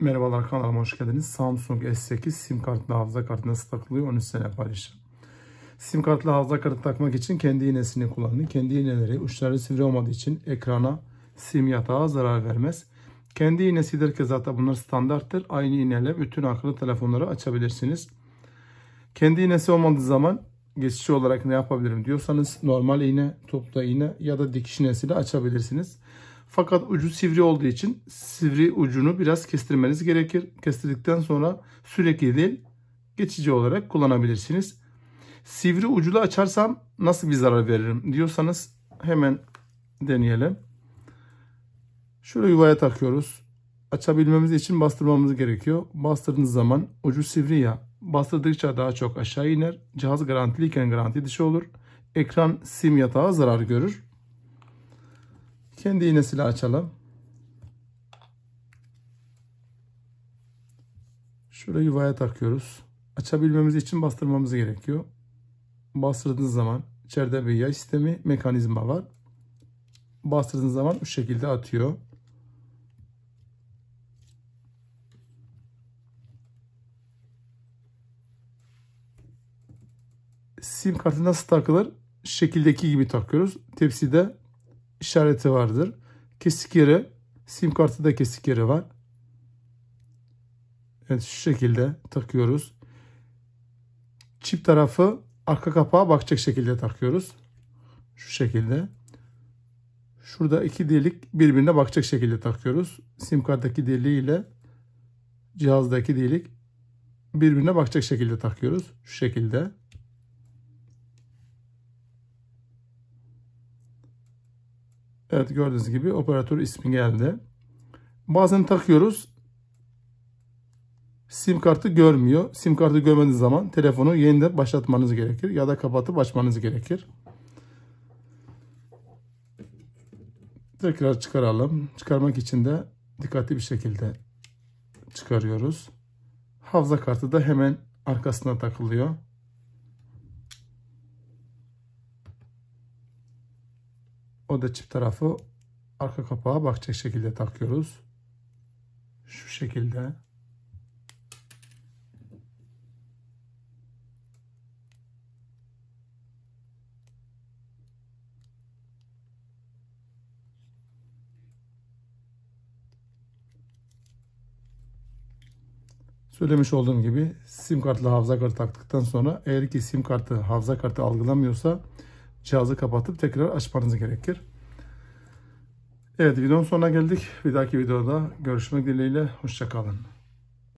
Merhabalar kanalıma hoş geldiniz. Samsung S8 sim kartlı hafıza kartı nasıl takılıyor onu sizinle paylaşacağım. Sim kartlı hafıza kartı takmak için kendi iğnesini kullanın. Kendi iğneleri uçları sivri olmadığı için ekrana sim yatağa zarar vermez. Kendi iğnesidir ki zaten bunlar standarttır. Aynı iğneyle bütün akıllı telefonları açabilirsiniz. Kendi iğnesi olmadığı zaman geçici olarak ne yapabilirim diyorsanız normal iğne, topla iğne ya da dikiş iğnesiyle açabilirsiniz. Fakat ucu sivri olduğu için sivri ucunu biraz kestirmeniz gerekir. Kestirdikten sonra sürekli değil geçici olarak kullanabilirsiniz. Sivri ucunu açarsam nasıl bir zarar veririm diyorsanız hemen deneyelim. Şöyle yuvaya takıyoruz. Açabilmemiz için bastırmamız gerekiyor. Bastırdığınız zaman ucu sivri ya. Bastırdıkça daha çok aşağı iner. Cihaz garantiliyken garanti dışı olur. Ekran sim yatağı zarar görür. Kendi iğnesiyle açalım. Şuraya yuvaya takıyoruz. Açabilmemiz için bastırmamız gerekiyor. Bastırdığınız zaman içeride bir yay sistemi mekanizma var. Bastırdığınız zaman bu şekilde atıyor. Sim kartı nasıl takılır? Şekildeki gibi takıyoruz. Tepside işareti vardır. Kesik yeri, sim kartı da kesik yeri var. Evet şu şekilde takıyoruz. Çip tarafı arka kapağa bakacak şekilde takıyoruz. Şu şekilde. Şurada iki delik birbirine bakacak şekilde takıyoruz. Sim karttaki deliği ile cihazdaki delik birbirine bakacak şekilde takıyoruz. Şu şekilde. Evet gördüğünüz gibi operatör ismi geldi. Bazen takıyoruz. Sim kartı görmüyor. Sim kartı görmediği zaman telefonu yeniden başlatmanız gerekir. Ya da kapatıp açmanız gerekir. Tekrar çıkaralım. Çıkarmak için de dikkatli bir şekilde çıkarıyoruz. Hafıza kartı da hemen arkasına takılıyor. O da çift tarafı arka kapağa bakacak şekilde takıyoruz. Şu şekilde. Söylemiş olduğum gibi sim kartla hafıza kartı taktıktan sonra eğer ki sim kartı hafıza kartı algılamıyorsa cihazı kapatıp tekrar açmanız gerekir. Evet videonun sonuna geldik. Bir dahaki videoda görüşmek dileğiyle. Hoşçakalın.